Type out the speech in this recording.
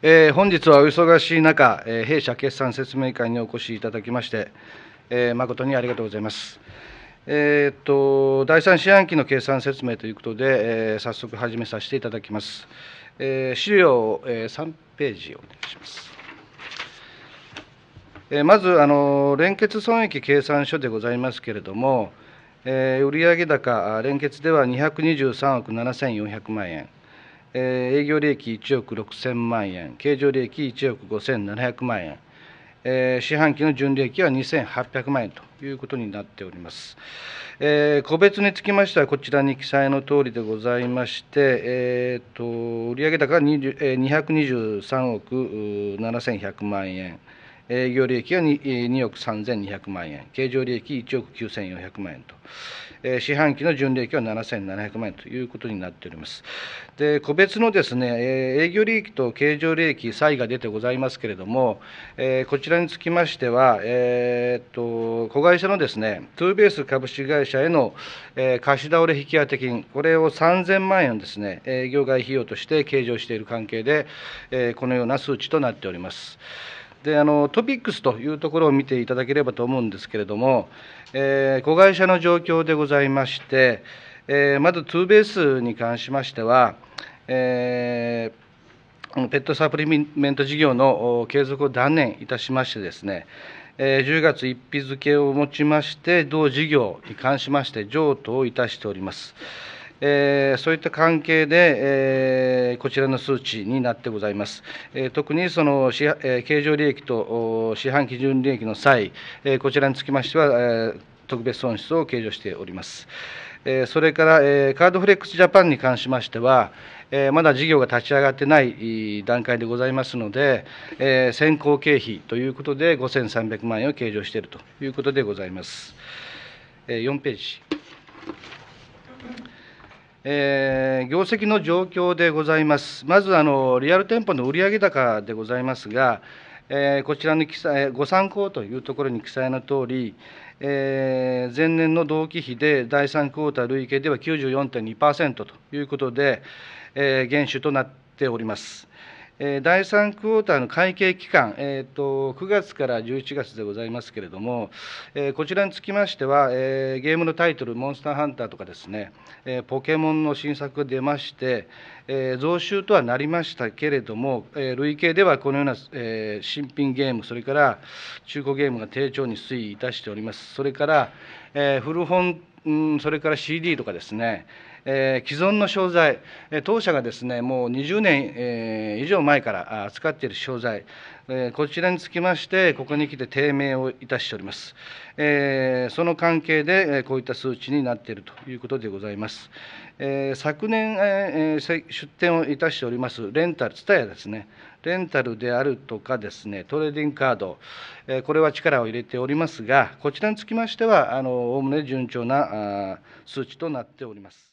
えー、本日はお忙しい中、えー、弊社決算説明会にお越しいただきまして、えー、誠にありがとうございます。えー、っと第3四半期の決算説明ということで、えー、早速始めさせていただきます。えー、資料、えー、3ページお願いします。えー、まずあの、連結損益計算書でございますけれども、えー、売上高、連結では223億7400万円。えー、営業利益1億6000万円経常利益1億5700万円、えー、四半期の純利益は2800万円ということになっております、えー、個別につきましてはこちらに記載の通りでございまして、えーと、売上高が223億7100万円営業利益が 2, 2億3200万円経常利益1億9400万円と、えー、四半期の純利益は7700万円ということになっておりますで個別のですね、えー、営業利益と経常利益差異が出てございますけれども、えー、こちらにつきましては、えーと、子会社のですねトゥーベース株式会社への、えー、貸し倒れ引当金これを3000万円ですね営業外費用として計上している関係で、えー、このような数値となっております。であのトピックスというところを見ていただければと思うんですけれども、えー、子会社の状況でございまして、えー、まずツーベースに関しましては、えーペットサプリメント事業の継続を断念いたしましてですね、10月1日付をもちまして、同事業に関しまして譲渡をいたしております。えー、そういった関係で、えー、こちらの数値になってございます。えー、特にその、えー、経常利益と市販基準利益の際、えー、こちらにつきましては、えー、特別損失を計上しております。それからカードフレックスジャパンに関しましては、まだ事業が立ち上がってない段階でございますので、先行経費ということで、5300万円を計上しているということでございます。4ページ。えー、業績の状況でございます。まずあの、リアル店舗の売上高でございますが、えー、こちらの記載ご参考というところに記載のとおり、えー、前年の同期比で第3クォーター累計では94.2%ということで、えー、減収となっております。第3クォーターの会計期間、えーと、9月から11月でございますけれども、えー、こちらにつきましては、えー、ゲームのタイトル、モンスターハンターとかですね、えー、ポケモンの新作が出まして、え増収とはなりましたけれども、え累計ではこのような、え新品ゲーム、それから中古ゲームが低調に推移いたしております、それから、え古本、うん、それから CD とかですね、えー、既存の商材、え当社がですねもう20年、えー、以上前から扱っている商材、えー、こちらにつきましてここに来て低迷をいたしております、えー、その関係で、えー、こういった数値になっているということでございます、えー、昨年、えー、出店をいたしておりますレンタルツタヤですねレンタルであるとかですねトレーディングカード、えー、これは力を入れておりますがこちらにつきましてはおおむね順調な数値となっております